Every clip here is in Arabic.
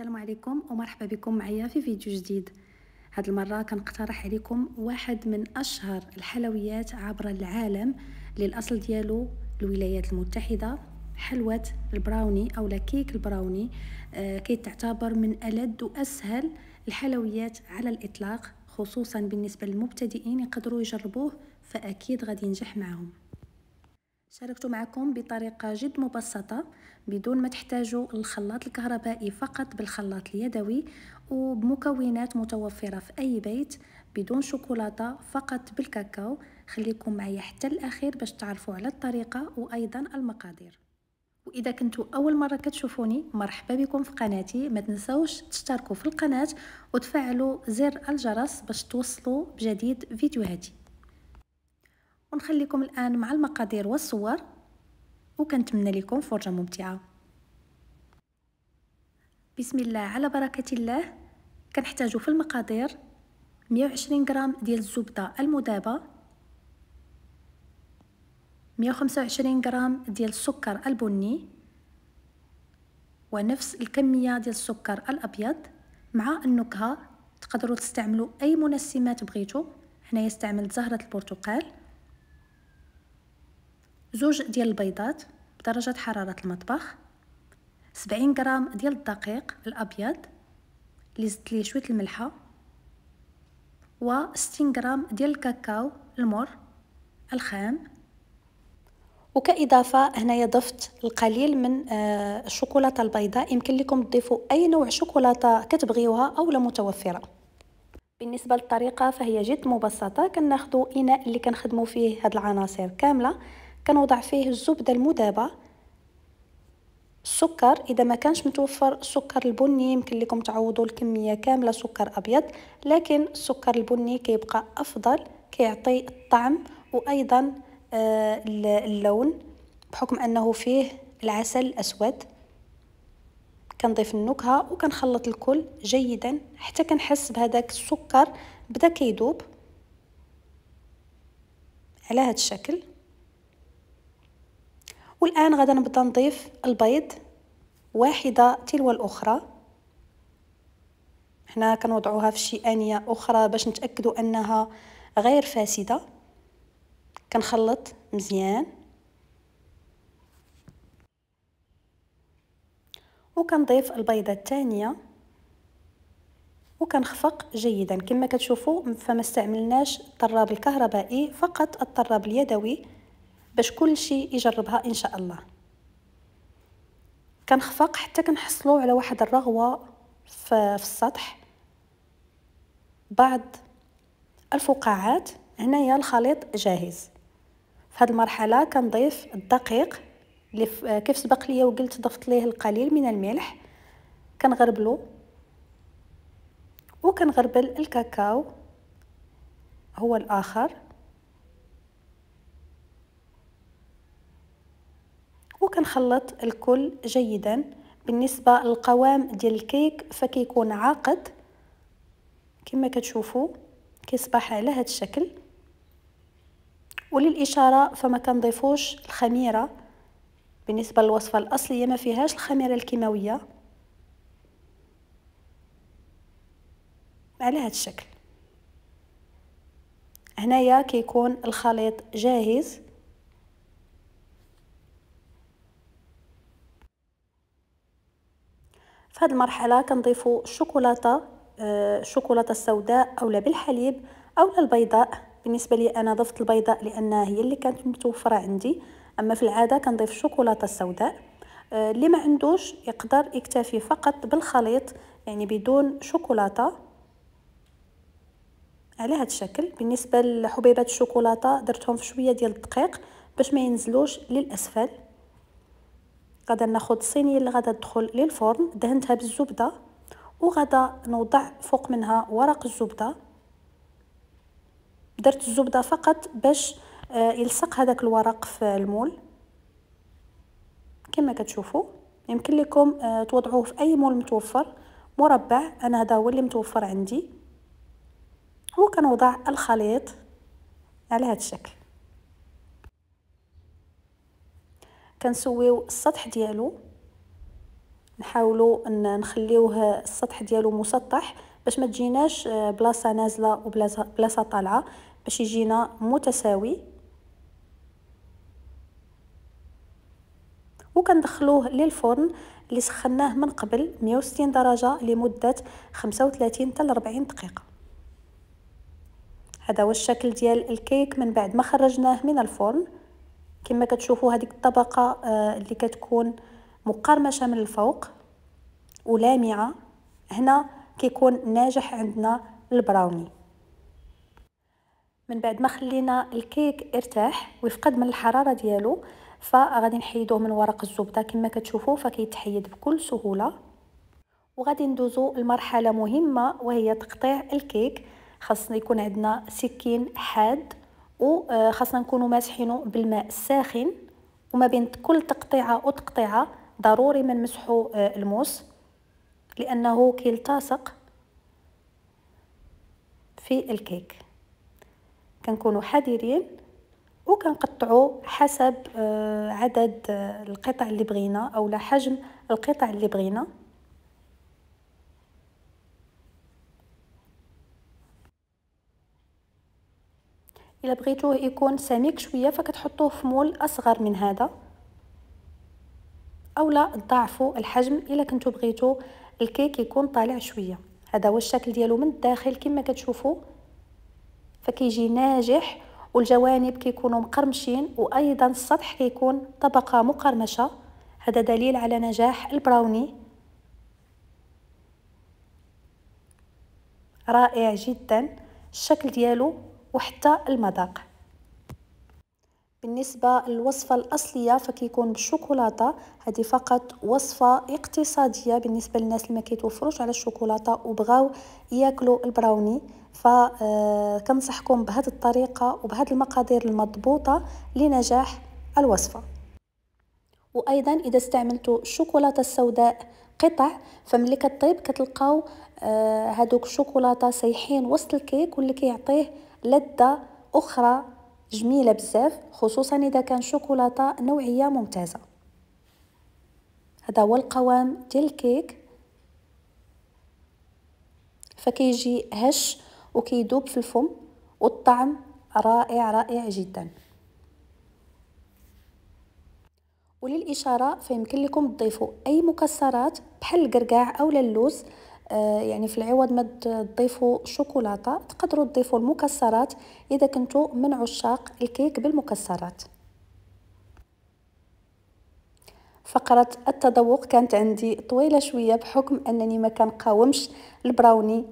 السلام عليكم ومرحبا بكم معايا في فيديو جديد هاد المرة كنقترح عليكم واحد من أشهر الحلويات عبر العالم للأصل ديالو الولايات المتحدة حلوة البراوني أو كيك البراوني آه، كي تعتبر من ألد وأسهل الحلويات على الإطلاق خصوصا بالنسبة للمبتدئين يقدروا يجربوه فأكيد غادي ينجح معهم شاركت معكم بطريقة جد مبسطة بدون ما تحتاجوا الخلاط الكهربائي فقط بالخلاط اليدوي وبمكونات متوفرة في أي بيت بدون شوكولاتة فقط بالكاكاو خليكم معي حتى الأخير باش تعرفوا على الطريقة وأيضا المقادير وإذا كنتوا أول مرة كتشوفوني مرحبا بكم في قناتي ما تنسوش تشتركوا في القناة وتفعلوا زر الجرس باش توصلوا بجديد فيديوهاتي ونخليكم الآن مع المقادير والصور وكنتمنى لكم فرجة ممتعة بسم الله على بركة الله كنحتاجو في المقادير 120 غرام ديال الزبدة المذابة 125 غرام ديال السكر البني ونفس الكمية ديال السكر الأبيض مع النكهة تقدروا تستعملوا أي منسمات بغيتو هنا استعملت زهرة البرتقال زوج ديال البيضات بدرجة حرارة المطبخ سبعين غرام ديال الدقيق الأبيض اللي زدت ليه شوية الملحة و ستين غرام ديال الكاكاو المر الخام وكإضافة هنايا ضفت القليل من آه، الشوكولاتة البيضاء يمكن لكم تضيفوا أي نوع شوكولاتة كتبغيوها أو لا متوفرة بالنسبة للطريقة فهي جد مبسطة كناخدو إناء اللي كنخدمو فيه هاد العناصر كاملة كنوضع فيه الزبده المذابه السكر اذا ما كانش متوفر السكر البني يمكن لكم تعوضوا الكميه كامله سكر ابيض لكن السكر البني كيبقى افضل كيعطي الطعم وايضا آه، اللون بحكم انه فيه العسل الاسود كنضيف النكهه وكنخلط الكل جيدا حتى كنحس بهذاك السكر بدا كيدوب على هذا الشكل والان غدا نبدا نضيف البيض واحده تلو الاخرى حنا كنوضعوها في شي انيه اخرى باش نتاكدوا انها غير فاسده كنخلط مزيان وكنضيف البيضه الثانيه وكنخفق جيدا كما كتشوفوا فما استعملناش الطراب الكهربائي فقط الطراب اليدوي باش كل شيء يجربها ان شاء الله كنخفق حتى كنحصلوا على واحد الرغوه في السطح بعض الفقاعات هنايا الخليط جاهز في هذه المرحله كنضيف الدقيق كيف سبق ليا وقلت ضفت ليه القليل من الملح كنغربلو وكنغربل الكاكاو هو الاخر كنخلط الكل جيدا بالنسبه للقوام ديال الكيك فكيكون عاقد كما كتشوفوا كيصبح على هذا الشكل وللاشاره فما كنضيفوش الخميره بالنسبه للوصفه الاصليه ما فيهاش الخميره الكيماويه على هذا الشكل هنايا كيكون الخليط جاهز في هذه المرحله كنضيفوا الشوكولاته آه، الشوكولاته السوداء اولا بالحليب اولا البيضاء بالنسبه لي انا ضفت البيضاء لانها هي اللي كانت متوفره عندي اما في العاده كنضيف الشوكولاته السوداء آه، اللي ما عندوش يقدر يكتفي فقط بالخليط يعني بدون شوكولاته على هذا الشكل بالنسبه لحبيبات الشوكولاته درتهم في شويه ديال الدقيق باش ما ينزلوش للاسفل غادا ناخد الصينيه اللي غادا تدخل للفرن دهنتها بالزبده وغادا نوضع فوق منها ورق الزبده درت الزبده فقط باش آه، يلصق هذاك الورق في المول كما كتشوفوا يمكن لكم آه، توضعوه في اي مول متوفر مربع انا هذا هو اللي متوفر عندي كنوضع الخليط على هذا الشكل كنسويو السطح ديالو ان نخليوه السطح ديالو مسطح باش ما تجيناش آه، بلاصه نازله وبلاصه طالعه باش يجينا متساوي وكندخلوه للفرن اللي سخناه من قبل 160 درجه لمده 35 حتى 40 دقيقه هذا هو الشكل ديال الكيك من بعد ما خرجناه من الفرن كما كتشوفوا هذه الطبقه آه، اللي كتكون مقرمشه من الفوق ولامعه هنا كيكون ناجح عندنا البراوني من بعد ما خلينا الكيك ارتاح ويفقد من الحراره ديالو فغادي نحيدوه من ورق الزبده كما كتشوفوا فكيتحيد بكل سهوله وغادي ندوزو لمرحله مهمه وهي تقطيع الكيك خاصنا يكون عندنا سكين حاد وخاصنا آه، نكونوا ماسحينه بالماء الساخن وما بين كل تقطيعه وتقطيعه ضروري ما نمسحوا آه، الموس لانه كيلتصق في الكيك كنكونوا حذرين وكنقطعوا حسب آه، عدد القطع اللي بغينا او حجم القطع اللي بغينا الا بغيتوه يكون سميك شويه فكتحطوه في مول اصغر من هذا اولا تضاعفوا الحجم الا كنتو بغيتو الكيك يكون طالع شويه هذا هو الشكل ديالو من الداخل كما كتشوفوا فكيجي ناجح والجوانب كيكونوا مقرمشين وايضا السطح كيكون طبقه مقرمشه هذا دليل على نجاح البراوني رائع جدا الشكل ديالو وحتى المذاق بالنسبة للوصفة الأصلية فكيكون بالشوكولاتة هذه فقط وصفة اقتصادية بالنسبة للناس اللي ما كيتوفروش على الشوكولاتة وبغاو ياكلوا البراوني فكنصحكم آه، بهذه الطريقة وبهذه المقادير المضبوطة لنجاح الوصفة وأيضا إذا استعملتوا الشوكولاتة السوداء قطع فملي كطيب كتلقاو آه، هادوك الشوكولاتة سايحين وسط الكيك واللي كيعطيه لذة أخرى جميلة بزاف خصوصا إذا كان شوكولاتة نوعية ممتازة هذا هو القوام ديال الكيك فكيجي هش وكيدوب في الفم والطعم رائع رائع جدا وللإشارة فيمكن لكم تضيفوا أي مكسرات بحال القرقاع أو اللوز آه، يعني في العوض ما تضيفوا شوكولاته تقدروا تضيفوا المكسرات اذا كنتوا من عشاق الكيك بالمكسرات فقرة التذوق كانت عندي طويلة شوية بحكم أنني ما كنقاومش البراوني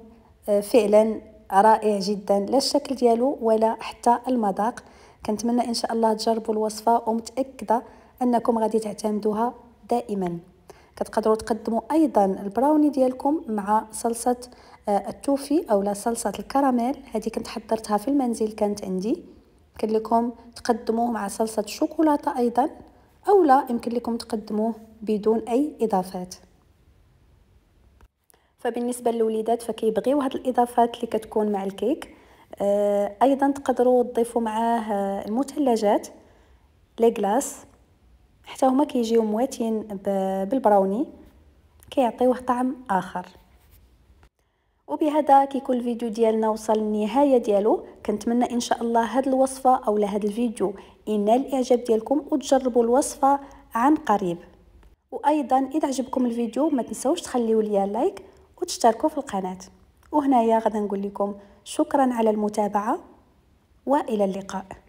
آه، فعلا رائع جدا لا الشكل ديالو ولا حتى المذاق كنتمنى إن شاء الله تجربوا الوصفة ومتأكدة أنكم غادي تعتمدوها دائماً كتقدروا تقدموا ايضا البراوني ديالكم مع صلصه آه، التوفي اولا صلصه الكراميل هذه كنت حضرتها في المنزل كانت عندي يمكن لكم تقدموه مع صلصه الشوكولاته ايضا اولا يمكن لكم تقدموه بدون اي اضافات فبالنسبه للوليدات فكيبغيو هاد الاضافات اللي كتكون مع الكيك آه، ايضا تقدروا تضيفوا معاه آه، المثلجات لي حتى هما كيجيو مواتين بالبراوني كيعطيوه طعم اخر وبهذا كيكون الفيديو ديالنا وصل للنهايه ديالو كنتمنى ان شاء الله هاد الوصفه اولا هاد الفيديو ينال الاعجاب ديالكم وتجربوا الوصفه عن قريب وايضا اذا عجبكم الفيديو ما تنسوش تخليو ليا لايك وتشتركوا في القناه وهنايا غدا نقول لكم شكرا على المتابعه والى اللقاء